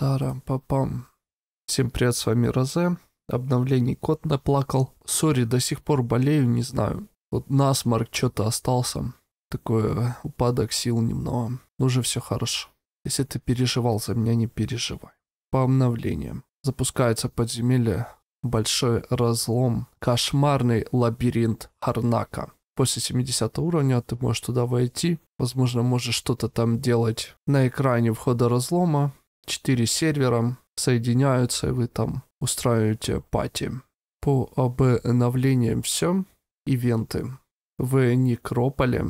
Тарам-папам. Всем привет, с вами Розе. Обновление. кот наплакал. Сори, до сих пор болею, не знаю. Вот насморк что-то остался. Такой э, упадок сил немного. Но уже все хорошо. Если ты переживал за меня, не переживай. По обновлениям. Запускается подземелье. Большой разлом. Кошмарный лабиринт Харнака. После 70 уровня ты можешь туда войти. Возможно, можешь что-то там делать на экране входа разлома четыре сервера соединяются, и вы там устраиваете пати. По обновлениям все. Ивенты. В Некрополе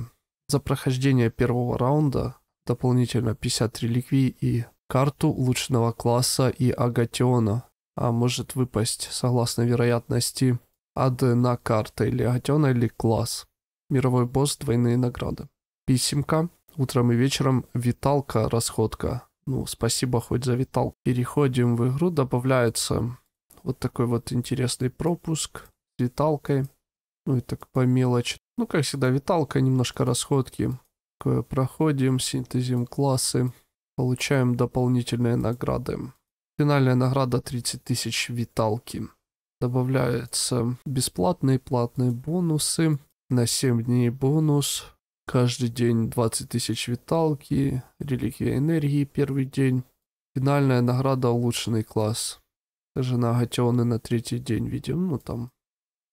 за прохождение первого раунда дополнительно 50 реликвий и карту лучшего класса и агатиона, а может выпасть, согласно вероятности, одна карта или агатиона или класс. Мировой босс, двойные награды. Писемка, утром и вечером виталка, расходка, ну, спасибо хоть за завитал. Переходим в игру, добавляется вот такой вот интересный пропуск с виталкой. Ну и так по мелочи. Ну, как всегда, виталка, немножко расходки. Такое проходим, синтезим классы, получаем дополнительные награды. Финальная награда 30 тысяч виталки. Добавляются бесплатные платные бонусы. На 7 дней бонус Каждый день 20 тысяч виталки, реликвия энергии первый день. Финальная награда улучшенный класс. Жена Гатионы на третий день, видим, ну там.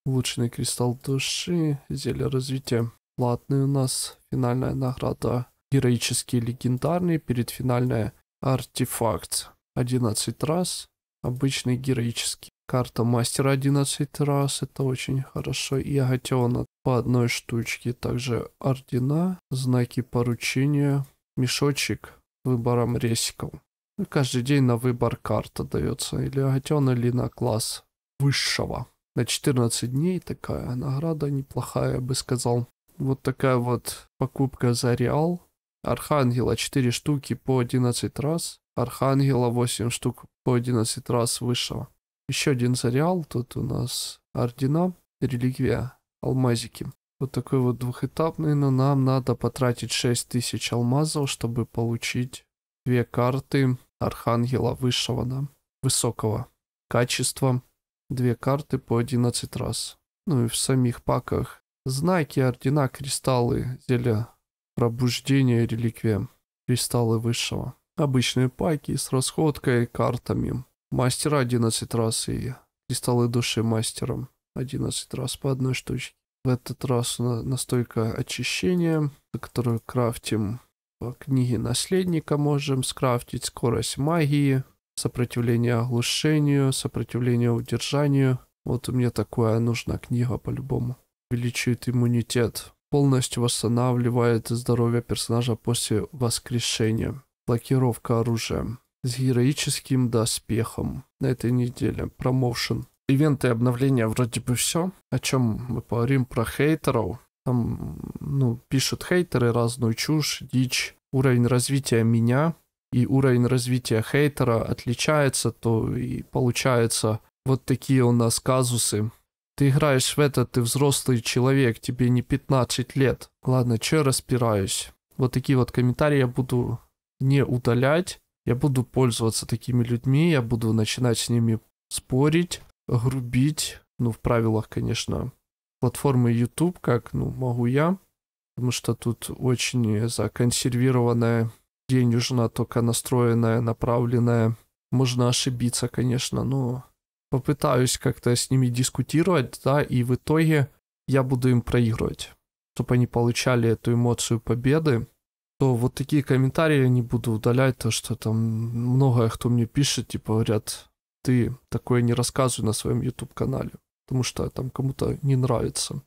Улучшенный кристалл души, зелье развития. Платный у нас финальная награда. Героический легендарный, перед финальная артефакт. 11 раз, обычный героический. Карта мастера 11 раз, это очень хорошо. И Агатиона по одной штучке. Также ордена, знаки поручения, мешочек выбором ресиков. Ну, каждый день на выбор карта дается. Или агатен, или на класс высшего. На 14 дней такая награда неплохая, я бы сказал. Вот такая вот покупка за реал. Архангела 4 штуки по 11 раз. Архангела 8 штук по 11 раз высшего. Еще один за реал. Тут у нас ордена, реликвия алмазики. Вот такой вот двухэтапный, но нам надо потратить 6000 алмазов, чтобы получить две карты Архангела высшего, да, высокого качества. Две карты по 11 раз. Ну и в самих паках знаки, ордена, кристаллы, зелья пробуждения, реликвия, кристаллы высшего. Обычные паки с расходкой, картами. Мастера 11 раз и кристаллы души мастером. 11 раз по одной штучке. В этот раз настолько очищения, которую крафтим по э, книге наследника можем скрафтить скорость магии, сопротивление оглушению, сопротивление удержанию. Вот у меня такая нужна книга по-любому. Увеличивает иммунитет. Полностью восстанавливает здоровье персонажа после воскрешения. Блокировка оружия. С героическим доспехом. На этой неделе. Промоушен ивенты и обновления вроде бы все, о чем мы поговорим про хейтеров. Там, ну, пишут хейтеры разную чушь, дичь. Уровень развития меня и уровень развития хейтера отличается, то и получается вот такие у нас казусы. Ты играешь в это, ты взрослый человек, тебе не 15 лет. Ладно, че я распираюсь? Вот такие вот комментарии я буду не удалять. Я буду пользоваться такими людьми, я буду начинать с ними спорить, грубить, ну, в правилах, конечно, платформы YouTube, как, ну, могу я, потому что тут очень законсервированная денежно только настроенная, направленная. Можно ошибиться, конечно, но попытаюсь как-то с ними дискутировать, да, и в итоге я буду им проигрывать, чтобы они получали эту эмоцию победы, то вот такие комментарии я не буду удалять, то что там многое кто мне пишет, типа говорят, ты такое не рассказывай на своем YouTube-канале, потому что там кому-то не нравится.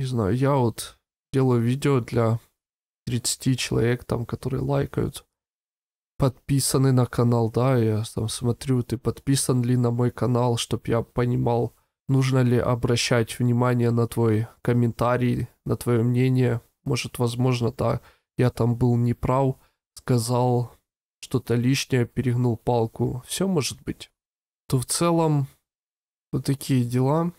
Не знаю, я вот делаю видео для 30 человек, там, которые лайкают, подписаны на канал, да, я там смотрю, ты подписан ли на мой канал, чтобы я понимал, нужно ли обращать внимание на твой комментарий, на твое мнение. Может, возможно, да, я там был неправ, сказал что-то лишнее, перегнул палку. Все может быть то в целом вот такие дела.